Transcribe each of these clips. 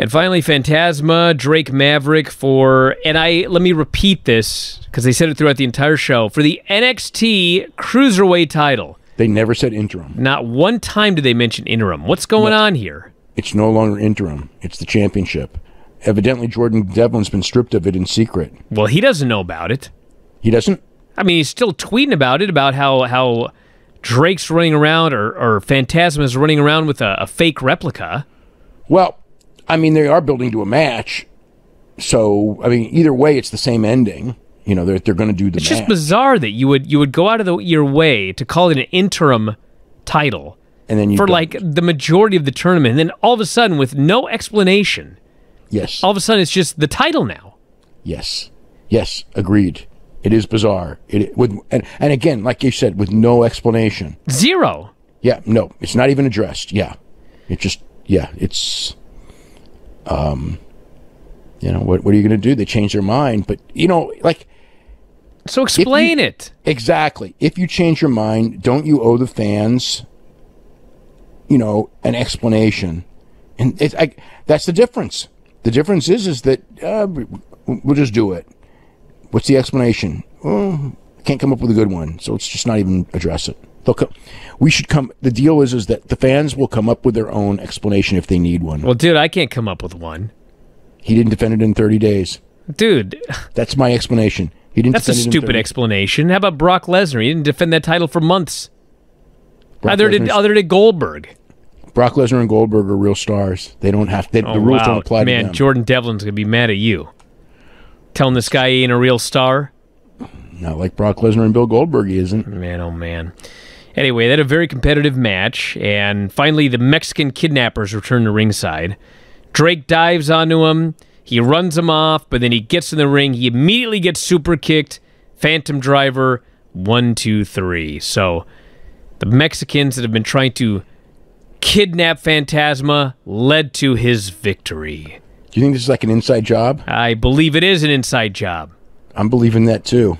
And finally, Phantasma, Drake Maverick for, and I let me repeat this because they said it throughout the entire show for the NXT Cruiserweight title. They never said interim. Not one time did they mention interim. What's going no, on here? It's no longer interim, it's the championship. Evidently, Jordan Devlin's been stripped of it in secret. Well, he doesn't know about it. He doesn't? I mean, he's still tweeting about it, about how, how Drake's running around or, or Phantasma's running around with a, a fake replica. Well, I mean, they are building to a match. So, I mean, either way, it's the same ending. You know, they're, they're going to do the It's match. just bizarre that you would you would go out of the, your way to call it an interim title. And then for don't. like the majority of the tournament. And then all of a sudden, with no explanation, yes, all of a sudden it's just the title now. Yes, yes, agreed. It is bizarre. It with and, and again, like you said, with no explanation. Zero. Yeah, no, it's not even addressed. Yeah, it just yeah, it's um, you know, what, what are you going to do? They change their mind. But, you know, like. So explain you, it. Exactly. If you change your mind, don't you owe the fans, you know, an explanation? And it's, like that's the difference. The difference is, is that uh, we'll just do it. What's the explanation? Oh, can't come up with a good one. So let's just not even address it. They'll come. We should come. The deal is, is that the fans will come up with their own explanation if they need one. Well, dude, I can't come up with one. He didn't defend it in 30 days. Dude, that's my explanation. He didn't. That's a stupid explanation. How about Brock Lesnar? He didn't defend that title for months. Brock other than did other did Goldberg. Brock Lesnar and Goldberg are real stars. They don't have they, oh, the rules wow. don't apply. Man, to Jordan Devlin's gonna be mad at you. Telling this guy he ain't a real star. Not like Brock Lesnar and Bill Goldberg he isn't. Man, oh man. Anyway, they had a very competitive match, and finally the Mexican kidnappers return to ringside. Drake dives onto him. He runs him off, but then he gets in the ring. He immediately gets super kicked. Phantom driver, one, two, three. So the Mexicans that have been trying to kidnap Phantasma led to his victory. Do you think this is like an inside job? I believe it is an inside job. I'm believing that too.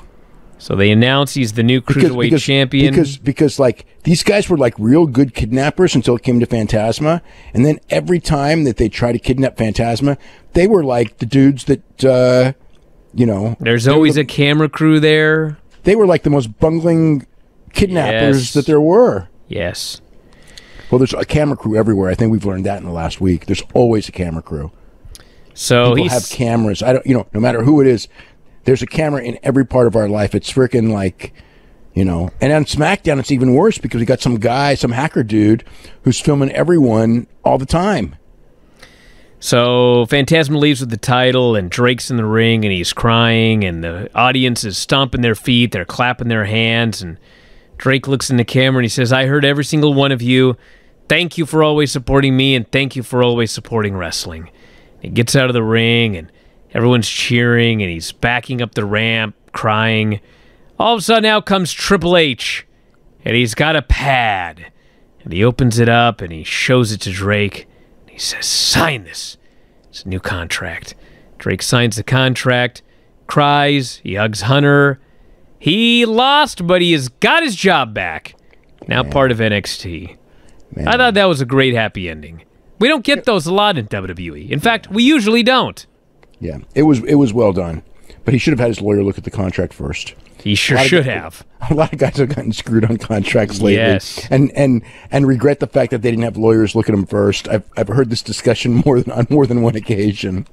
So they announce he's the new cruiserweight because, because, champion because because like these guys were like real good kidnappers until it came to Phantasma, and then every time that they try to kidnap Phantasma, they were like the dudes that uh, you know. There's always the, a camera crew there. They were like the most bungling kidnappers yes. that there were. Yes. Well, there's a camera crew everywhere. I think we've learned that in the last week. There's always a camera crew. So people have cameras. I don't, you know, no matter who it is, there's a camera in every part of our life. It's freaking like, you know. And on SmackDown, it's even worse because we got some guy, some hacker dude, who's filming everyone all the time. So Phantasm leaves with the title, and Drake's in the ring, and he's crying, and the audience is stomping their feet, they're clapping their hands, and Drake looks in the camera and he says, "I heard every single one of you. Thank you for always supporting me, and thank you for always supporting wrestling." He gets out of the ring and Everyone's cheering and he's backing up the ramp, crying. All of a sudden, out comes Triple H and he's got a pad. And he opens it up and he shows it to Drake. He says, Sign this. It's a new contract. Drake signs the contract, cries, he hugs Hunter. He lost, but he has got his job back. Now Man. part of NXT. Man. I thought that was a great happy ending. We don't get those a lot in WWE. In fact, we usually don't. Yeah, it was it was well done, but he should have had his lawyer look at the contract first. He sure should guys, have. A lot of guys have gotten screwed on contracts lately, yes. and and and regret the fact that they didn't have lawyers look at them first. I've I've heard this discussion more than on more than one occasion.